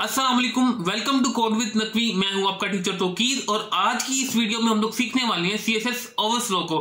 Aslam welcome to code with Naqvi मैं हूं आपका टीचर तोकीर और आज की इस वीडियो में हम लोग सीखने वाले हैं सी एस एस ओवरस्लो को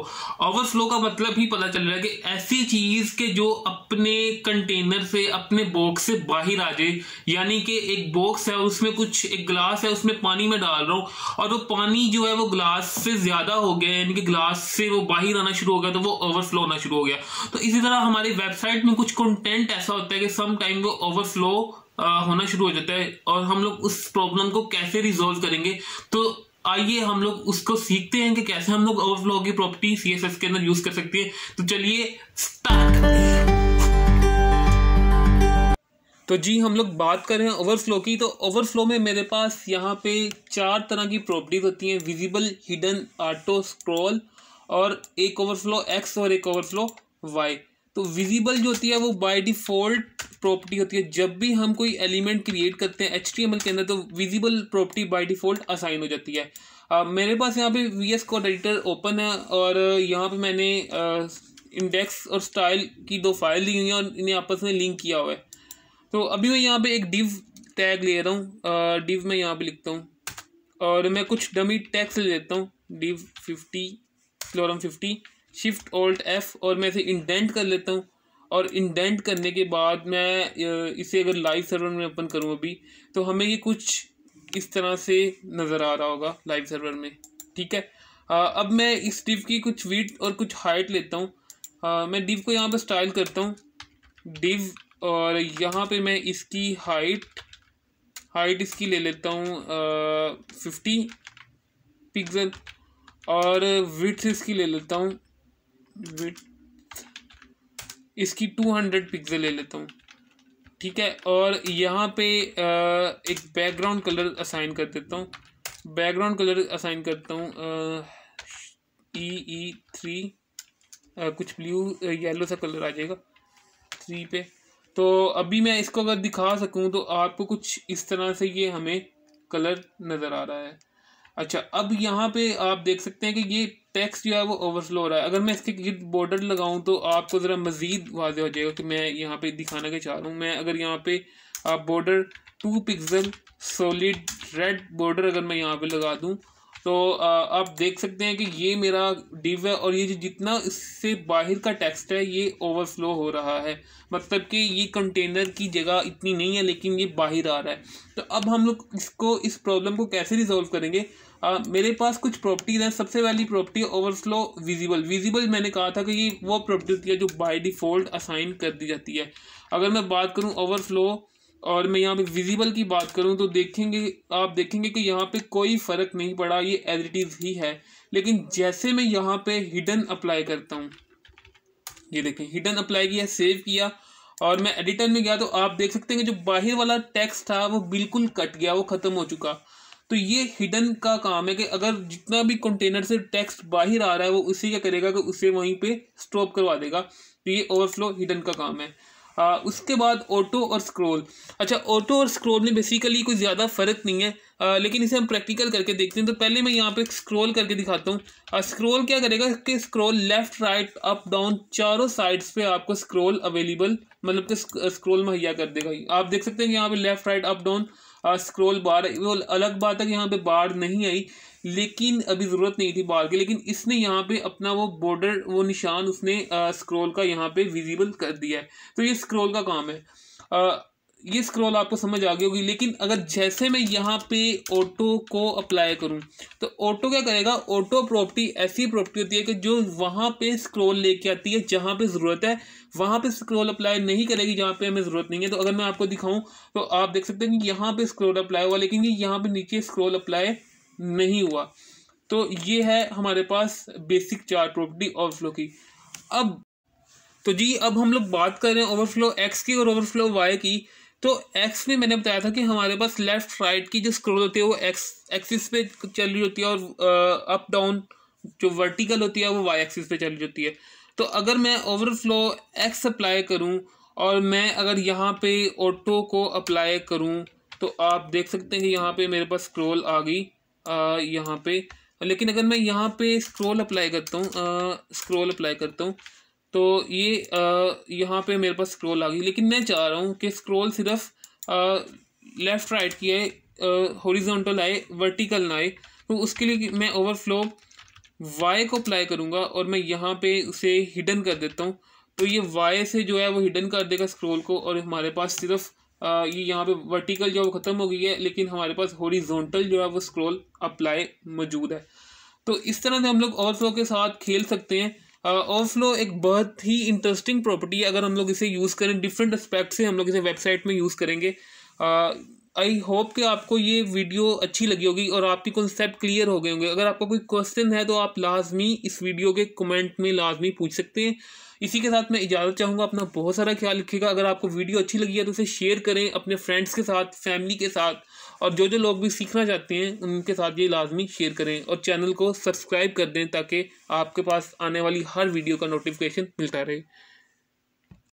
ओवरस्लो का मतलब ही पता चल रहा है कि ऐसी चीज के जो अपने कंटेनर से अपने बॉक्स से बाहर आ जाए यानी कि एक बॉक्स है उसमें कुछ एक गिलास है उसमें पानी में डाल रहा हूँ और वो पानी जो है वो गिलास से ज्यादा हो गया यानी कि गिलास से वो बाहर आना शुरू हो गया तो वो ओवरफ्लो होना शुरू हो गया तो इसी तरह हमारी वेबसाइट में कुछ कंटेंट ऐसा होता है कि समटाइम वो ओवरफ्लो होना शुरू हो जाता है और हम लोग उस प्रॉब्लम को कैसे रिजोल्व करेंगे तो आइए हम लोग उसको सीखते हैं कि कैसे हम लोग ओवरफ्लो की प्रॉपर्टी सी के अंदर यूज कर सकते हैं तो चलिए स्टार्ट तो जी हम लोग बात कर रहे हैं ओवरफ्लो की तो ओवरफ्लो में मेरे पास यहाँ पे चार तरह की प्रॉपर्टीज होती हैं विजिबल हिडन ऑटो स्क्रॉल और एक ओवरफ्लो एक्स और एक ओवरफ्लो वाई तो विजिबल जो होती है वो बाय डिफ़ॉल्ट प्रॉपर्टी होती है जब भी हम कोई एलिमेंट क्रिएट करते हैं एच के अंदर तो visible property by default assign हो जाती है आ, मेरे पास यहाँ पे V S code editor open है और यहाँ पे मैंने इंडेक्स और स्टाइल की दो फाइल दी हुई हैं और इन्हें आपस में लिंक किया हुआ है तो अभी मैं यहाँ पे एक डिव टैग ले रहा हूँ डिव मैं यहाँ पे लिखता हूँ और मैं कुछ डमी टैक्स ले लेता हूँ डिव फिफ्टी फ्लोरम फिफ्टी शिफ्ट ओल्ट एफ़ और मैं इसे इंडेंट कर लेता हूँ और इंडेंट करने के बाद मैं इसे अगर लाइव सर्वर में ओपन करूँ अभी तो हमें ये कुछ इस तरह से नज़र आ रहा होगा लाइव सर्वर में ठीक है आ, अब मैं इस डिव की कुछ वीट और कुछ हाइट लेता हूँ मैं डिव को यहाँ पर स्टाइल करता हूँ डिव और यहाँ पे मैं इसकी हाइट हाइट इसकी ले लेता हूँ फिफ्टी पिक्सल और विथ इसकी ले लेता हूँ विथ इसकी टू हंड्रेड पिक्सल ले लेता हूँ ठीक है और यहाँ पे एक बैकग्राउंड कलर असाइन कर देता हूँ बैकग्राउंड कलर असाइन करता हूँ ई ई थ्री कुछ ब्लू येलो सा कलर आ जाएगा थ्री पे तो अभी मैं इसको अगर दिखा सकूँ तो आपको कुछ इस तरह से ये हमें कलर नज़र आ रहा है अच्छा अब यहाँ पे आप देख सकते हैं कि ये टेक्स जो है वो ओवरफ्लो हो रहा है अगर मैं इसके गिर्द बॉर्डर लगाऊँ तो आपको ज़रा मज़ीद वाजह हो जाएगा कि मैं यहाँ पे दिखाना क्या चाह रहा हूँ मैं अगर यहाँ पे आप border two pixel solid red border अगर मैं यहाँ पे लगा दूँ तो आप देख सकते हैं कि ये मेरा डिव है और ये जितना इससे बाहर का टेक्स्ट है ये ओवरफ्लो हो रहा है मतलब कि ये कंटेनर की जगह इतनी नहीं है लेकिन ये बाहर आ रहा है तो अब हम लोग इसको इस प्रॉब्लम को कैसे रिजोल्व करेंगे आ, मेरे पास कुछ प्रॉपर्टीज हैं सबसे पहली प्रॉपर्टी ओवरफ्लो विजिबल विजिबल मैंने कहा था कि ये वो प्रॉपर्टी होती है जो बाई डिफ़ॉल्ट असाइन कर दी जाती है अगर मैं बात करूँ ओवरफ्लो और मैं यहाँ पे विजिबल की बात करूँ तो देखेंगे आप देखेंगे कि यहाँ पे कोई फ़र्क नहीं पड़ा ये एज इट इज़ ही है लेकिन जैसे मैं यहाँ पे हिडन अप्लाई करता हूँ ये देखें हिडन अप्लाई किया सेव किया और मैं एडिटर में गया तो आप देख सकते हैं कि जो बाहर वाला टेक्स्ट था वो बिल्कुल कट गया वो ख़त्म हो चुका तो ये हिडन का काम है कि अगर जितना भी कंटेनर से टेक्स्ट बाहर आ रहा है वो उसी क्या करेगा कि उसे वहीं पे स्टॉप करवा देगा तो ये ओवरफ्लो हिडन का काम है आ, हाँ, उसके बाद ऑटो और स्क्रोल अच्छा ऑटो और स्क्रोल में बेसिकली कोई ज़्यादा फ़र्क नहीं है आ, लेकिन इसे हम प्रैक्टिकल करके देखते हैं तो पहले मैं यहाँ पे स्क्रॉल करके दिखाता हूँ स्क्रॉल क्या करेगा कि scroll left right up down चारों साइड्स पे आपको स्क्रॉल अवेलेबल मतलब कि स्क्रॉल मुहैया कर देगा आप देख सकते हैं यहाँ पे left right up down scroll हाँ, बार वो अलग बात है कि यहाँ पे बार नहीं आई लेकिन अभी ज़रूरत नहीं थी बार की लेकिन इसने यहाँ पे अपना वो बॉर्डर वो निशान उसने स्क्रोल का यहाँ पे विजिबल कर दिया है तो ये स्क्रोल का काम है ये स्क्रॉल आपको समझ आ गई होगी लेकिन अगर जैसे मैं यहाँ पे ऑटो को अप्लाई करूँ तो ऑटो क्या करेगा ऑटो प्रॉपर्टी ऐसी प्रॉपर्टी होती है कि जो वहाँ पे स्क्रॉल लेके आती है जहाँ पे ज़रूरत है वहाँ पे स्क्रॉल अप्लाई नहीं करेगी जहाँ पे हमें ज़रूरत नहीं है तो अगर मैं आपको दिखाऊँ तो आप देख सकते हैं कि यहाँ पर स्क्रोल अप्लाई हुआ लेकिन ये यहाँ पर नीचे स्क्रोल अप्लाई नहीं हुआ तो ये है हमारे पास बेसिक चार प्रॉपर्टी ओवरफ्लो की अब तो जी अब हम लोग बात कर रहे हैं ओवरफ्लो एक्स की और ओवरफ्लो वाई की तो एक्स में मैंने बताया था कि हमारे पास लेफ़्ट राइट की जो स्क्रोल होती है वो एक्स एक्सिस पे चल रही होती है और अप डाउन जो वर्टिकल होती है वो वाई एक्सिस पे चल रही होती है तो अगर मैं ओवरफ्लो एक्स अप्लाई करूँ और मैं अगर यहाँ पे ऑटो को अप्लाई करूँ तो आप देख सकते हैं कि यहाँ पे मेरे पास स्क्रोल आ गई यहाँ पे लेकिन अगर मैं यहाँ पे स्क्रोल अप्लाई करता हूँ स्क्रोल अप्लाई करता हूँ तो ये यहाँ पे मेरे पास स्क्रोल आ गई लेकिन मैं चाह रहा हूँ कि स्क्रोल सिर्फ लेफ़्ट राइट की आए हॉरिजॉन्टल आए वर्टिकल ना आए तो उसके लिए मैं ओवरफ्लो वाई को अप्लाई करूँगा और मैं यहाँ पे उसे हिडन कर देता हूँ तो ये वाई से जो है वो हिडन कर देगा स्क्रोल को और हमारे पास सिर्फ ये यह यहाँ पे वर्टिकल जो है वो ख़त्म हो गई है लेकिन हमारे पास हॉरिजॉन्टल जो है वो स्क्रोल अप्लाई मौजूद है तो इस तरह से हम लोग ओवरफ्लो के साथ खेल सकते हैं ऑफ uh, एक बहुत ही इंटरेस्टिंग प्रॉपर्टी है अगर हम लोग इसे यूज़ करें डिफरेंट एस्पेक्ट से हम लोग इसे वेबसाइट में यूज़ करेंगे uh, आई होप कि आपको ये वीडियो अच्छी लगी होगी और आपके कॉन्सेप्ट क्लियर हो गए होंगे अगर आपका कोई क्वेश्चन है तो आप लाजमी इस वीडियो के कमेंट में लाजमी पूछ सकते हैं इसी के साथ मैं इजाज़त चाहूँगा अपना बहुत सारा ख्याल रखिएगा अगर आपको वीडियो अच्छी लगी है तो उसे शेयर करें अपने फ्रेंड्स के साथ फैमिली के साथ और जो जो लोग भी सीखना चाहते हैं उनके साथ ये लाजमी शेयर करें और चैनल को सब्सक्राइब कर दें ताकि आपके पास आने वाली हर वीडियो का नोटिफिकेशन मिलता रहे